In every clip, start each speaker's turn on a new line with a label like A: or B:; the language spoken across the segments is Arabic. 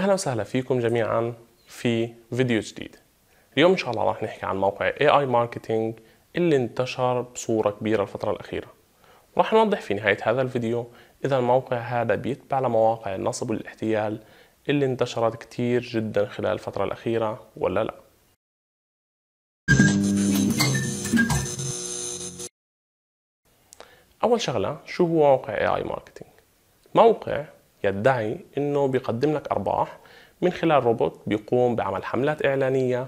A: اهلا وسهلا فيكم جميعا في فيديو جديد اليوم ان شاء الله راح نحكي عن موقع AI Marketing اللي انتشر بصورة كبيرة الفترة الأخيرة راح نوضح في نهاية هذا الفيديو إذا الموقع هذا بيتبع لمواقع النصب والاحتيال اللي انتشرت كتير جدا خلال الفترة الأخيرة ولا لا أول شغلة شو هو موقع AI Marketing موقع يدعي انه بيقدم لك ارباح من خلال روبوت بيقوم بعمل حملات اعلانيه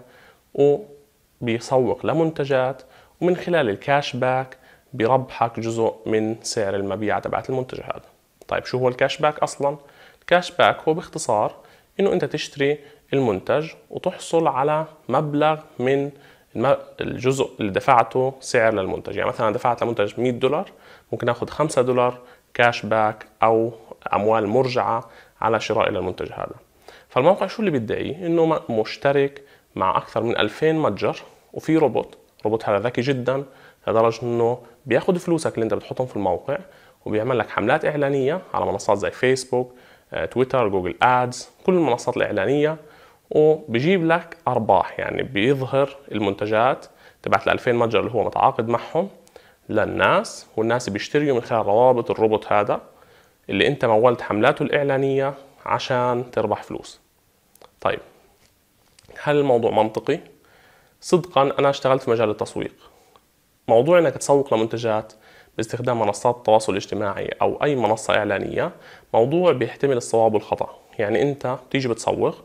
A: وبيسوق لمنتجات ومن خلال الكاش باك بربحك جزء من سعر المبيع تبعت المنتج هذا طيب شو هو الكاش باك اصلا الكاش باك هو باختصار انه انت تشتري المنتج وتحصل على مبلغ من الجزء اللي دفعته سعر للمنتج يعني مثلا دفعت لمنتج 100 دولار ممكن اخذ 5 دولار كاش باك او اموال مرجعه على شراء الى المنتج هذا فالموقع شو اللي بيدعي انه مشترك مع اكثر من 2000 متجر وفي روبوت روبوت هذا ذكي جدا لدرجه انه بياخذ فلوسك اللي انت بتحطهم في الموقع وبيعمل لك حملات اعلانيه على منصات زي فيسبوك تويتر جوجل ادز كل المنصات الاعلانيه وبجيب لك ارباح يعني بيظهر المنتجات تبعت ال 2000 متجر اللي هو متعاقد معهم للناس والناس بيشتريوا من خلال روابط الروبوت هذا اللي انت مولت حملاته الاعلانيه عشان تربح فلوس طيب هل الموضوع منطقي صدقا انا اشتغلت في مجال التسويق موضوع انك تسوق لمنتجات باستخدام منصات التواصل الاجتماعي او اي منصه اعلانيه موضوع بيحتمل الصواب والخطا يعني انت تيجي بتسوق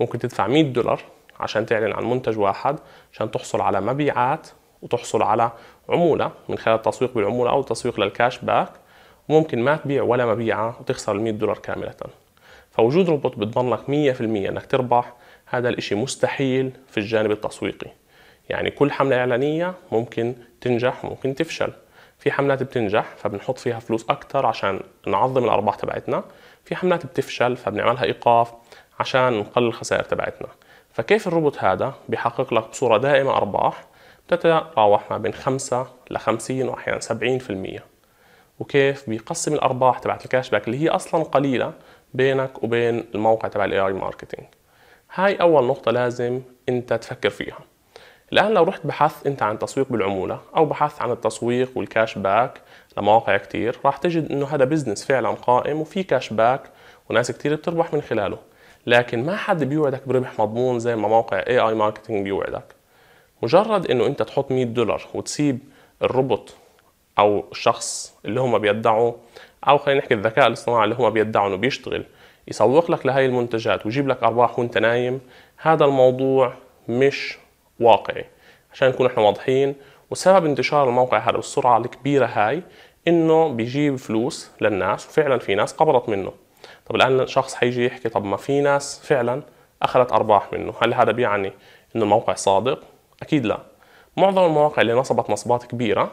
A: ممكن تدفع 100 دولار عشان تعلن عن منتج واحد عشان تحصل على مبيعات وتحصل على عموله من خلال التسويق بالعموله او التسويق للكاش باك وممكن ما تبيع ولا مبيعه وتخسر ال 100 دولار كامله فوجود روبوت بتضمن لك 100% انك تربح هذا الاشي مستحيل في الجانب التسويقي يعني كل حملة إعلانية ممكن تنجح وممكن تفشل في حملات بتنجح فبنحط فيها فلوس أكتر عشان نعظم الأرباح تبعتنا في حملات بتفشل فبنعملها إيقاف عشان نقلل الخسائر تبعتنا فكيف الروبوت هذا بيحقق لك بصورة دائمة أرباح بتتراوح ما بين 5 ل 50 وأحيانا 70% وكيف بيقسم الارباح تبعت الكاش باك اللي هي اصلا قليله بينك وبين الموقع تبع الاي اي ماركتينج هاي اول نقطه لازم انت تفكر فيها الان لو رحت بحثت انت عن تسويق بالعموله او بحثت عن التسويق والكاش باك لمواقع كتير راح تجد انه هذا بزنس فعلا قائم وفي كاش باك وناس كتير بتربح من خلاله لكن ما حد بيوعدك بربح مضمون زي ما موقع اي اي ماركتينج بيوعدك مجرد انه انت تحط 100 دولار وتسيب الروبوت او الشخص اللي هم بيدعوا او خلينا نحكي الذكاء الاصطناعي اللي هم بيدعوا انه بيشتغل يسوق لك لهي المنتجات ويجيب لك ارباح وانت نايم هذا الموضوع مش واقعي عشان نكون احنا واضحين وسبب انتشار الموقع هذا بالسرعه الكبيره هاي انه بيجيب فلوس للناس وفعلا في ناس قبضت منه طب الان شخص حيجي يحكي طب ما في ناس فعلا اخذت ارباح منه هل هذا بيعني انه الموقع صادق اكيد لا معظم المواقع اللي نصبت نصبات كبيره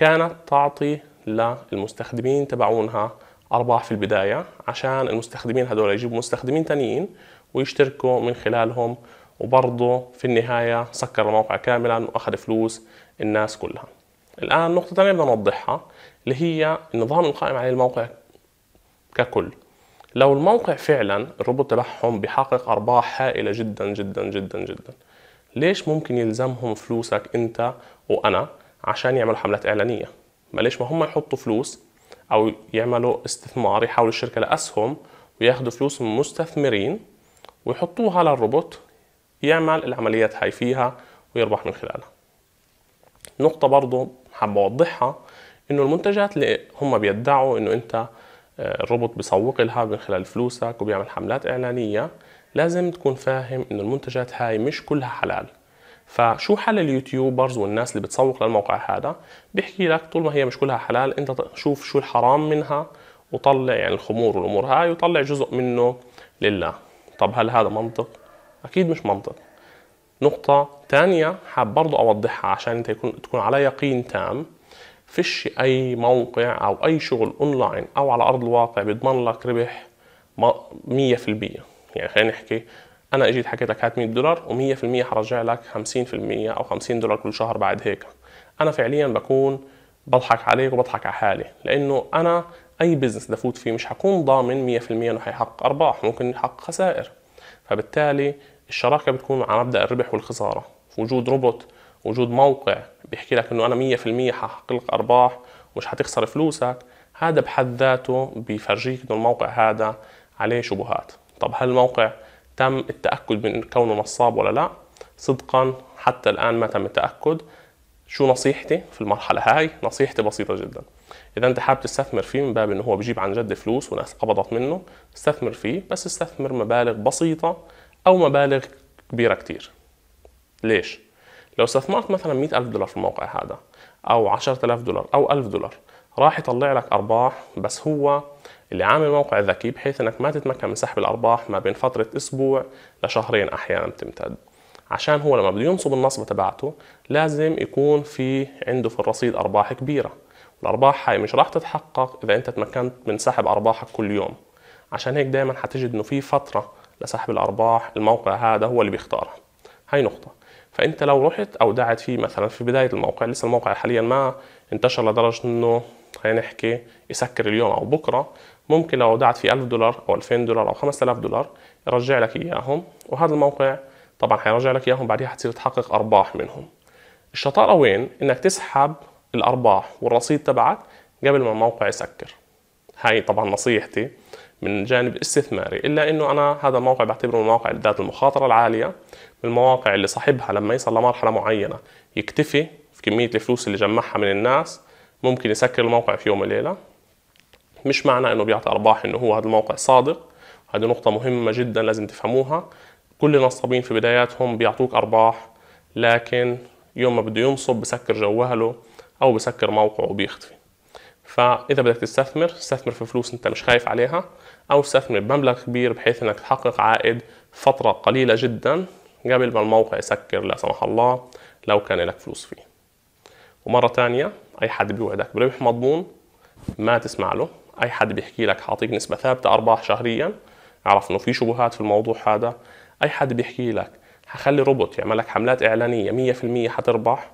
A: كانت تعطي للمستخدمين تبعونها ارباح في البدايه عشان المستخدمين هذول يجيبوا مستخدمين ثانيين ويشتركوا من خلالهم وبرضه في النهايه سكر الموقع كاملا واخذ فلوس الناس كلها الان نقطه ثانيه بدنا نوضحها اللي هي النظام القائم عليه الموقع ككل لو الموقع فعلا الروبوت تبعهم بحقق ارباح هائله جدا جدا جدا جدا ليش ممكن يلزمهم فلوسك انت وانا عشان يعملوا حملات اعلانيه ما ليش ما هم يحطوا فلوس او يعملوا استثمار يحولوا الشركه لاسهم وياخدوا فلوس من مستثمرين ويحطوها على الروبوت يعمل العمليات هاي فيها ويربح من خلالها نقطة برضو حابب أوضحها إنه المنتجات اللي هم بيدعوا إنه أنت آه، الروبوت بيسوق لها من خلال فلوسك وبيعمل حملات إعلانية لازم تكون فاهم إنه المنتجات هاي مش كلها حلال فشو حل اليوتيوبرز والناس اللي بتسوق للموقع هذا بيحكي لك طول ما هي مش كلها حلال انت شوف شو الحرام منها وطلع يعني الخمور والامور هاي وطلع جزء منه لله طب هل هذا منطق اكيد مش منطق نقطة ثانية حاب برضو أوضحها عشان أنت يكون تكون على يقين تام فيش أي موقع أو أي شغل أونلاين أو على أرض الواقع بيضمن لك ربح 100% يعني خلينا نحكي انا اجيت حكيت لك هات 100 دولار و100% حرجع لك 50% او 50 دولار كل شهر بعد هيك انا فعليا بكون بضحك عليك وبضحك على حالي لانه انا اي بزنس دفوت فيه مش حكون ضامن 100% انه حيحقق ارباح ممكن يحقق خسائر فبالتالي الشراكه بتكون على مبدا الربح والخساره وجود روبوت وجود موقع بيحكي لك انه انا 100% ححقق لك ارباح ومش حتخسر فلوسك هذا بحد ذاته بيفرجيك انه الموقع هذا عليه شبهات طب هل الموقع تم التاكد من كونه نصاب ولا لا صدقا حتى الان ما تم التاكد شو نصيحتي في المرحله هاي نصيحتي بسيطه جدا اذا انت حابب تستثمر فيه من باب انه هو بجيب عن جد فلوس وناس قبضت منه استثمر فيه بس استثمر مبالغ بسيطه او مبالغ كبيره كتير ليش لو استثمرت مثلا 100000 دولار في الموقع هذا او 10000 دولار او 1000 دولار راح يطلع لك ارباح بس هو اللي عامل موقع ذكي بحيث انك ما تتمكن من سحب الارباح ما بين فتره اسبوع لشهرين احيانا بتمتد عشان هو لما بده ينصب النصبه تبعته لازم يكون في عنده في الرصيد ارباح كبيره الارباح هاي مش راح تتحقق اذا انت تمكنت من سحب ارباحك كل يوم عشان هيك دائما حتجد انه في فتره لسحب الارباح الموقع هذا هو اللي بيختارها هاي نقطه فانت لو رحت او دعت فيه مثلا في بدايه الموقع لسه الموقع حاليا ما انتشر لدرجه انه خلينا نحكي يسكر اليوم او بكره ممكن لو ودعت فيه 1000 دولار او 2000 دولار او 5000 دولار يرجع لك اياهم وهذا الموقع طبعا حيرجع لك اياهم بعدها حتصير تحقق ارباح منهم الشطاره وين انك تسحب الارباح والرصيد تبعك قبل ما الموقع يسكر هاي طبعا نصيحتي من جانب استثماري الا انه انا هذا الموقع بعتبره من المواقع ذات المخاطره العاليه من المواقع اللي صاحبها لما يصل لمرحله معينه يكتفي في كميه الفلوس اللي جمعها من الناس ممكن يسكر الموقع في يوم وليله مش معنى انه بيعطي ارباح انه هو هذا الموقع صادق هذه نقطة مهمة جدا لازم تفهموها كل النصابين في بداياتهم بيعطوك ارباح لكن يوم ما بده ينصب بسكر جواله او بسكر موقعه وبيختفي فاذا بدك تستثمر استثمر في فلوس انت مش خايف عليها او استثمر بمبلغ كبير بحيث انك تحقق عائد فتره قليله جدا قبل ما الموقع يسكر لا سمح الله لو كان لك فلوس فيه ومره ثانيه اي حد بيوعدك بربح مضمون ما تسمع له اي حد بيحكي لك حاعطيك نسبه ثابته ارباح شهريا اعرف انه في شبهات في الموضوع هذا اي حد بيحكي لك حخلي روبوت يعمل لك حملات اعلانيه 100% حتربح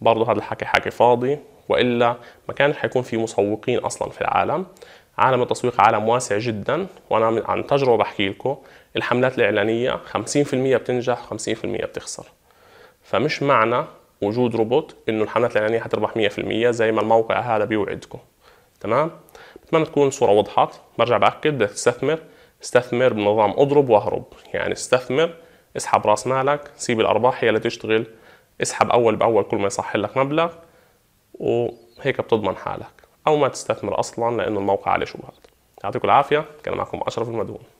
A: برضه هذا الحكي حكي فاضي والا ما كانش حيكون في مسوقين اصلا في العالم عالم التسويق عالم واسع جدا وانا عن تجربه بحكي لكم الحملات الاعلانيه 50% بتنجح 50% بتخسر فمش معنى وجود روبوت انه الحملات الاعلانيه حتربح 100% زي ما الموقع هذا بيوعدكم تمام اتمنى تكون الصوره وضحت برجع باكد بدك تستثمر استثمر بنظام اضرب واهرب يعني استثمر اسحب راس مالك سيب الارباح هي اللي تشتغل اسحب اول باول كل ما يصح لك مبلغ وهيك بتضمن حالك او ما تستثمر اصلا لانه الموقع عليه شبهات يعطيكم العافيه كان معكم اشرف المدهون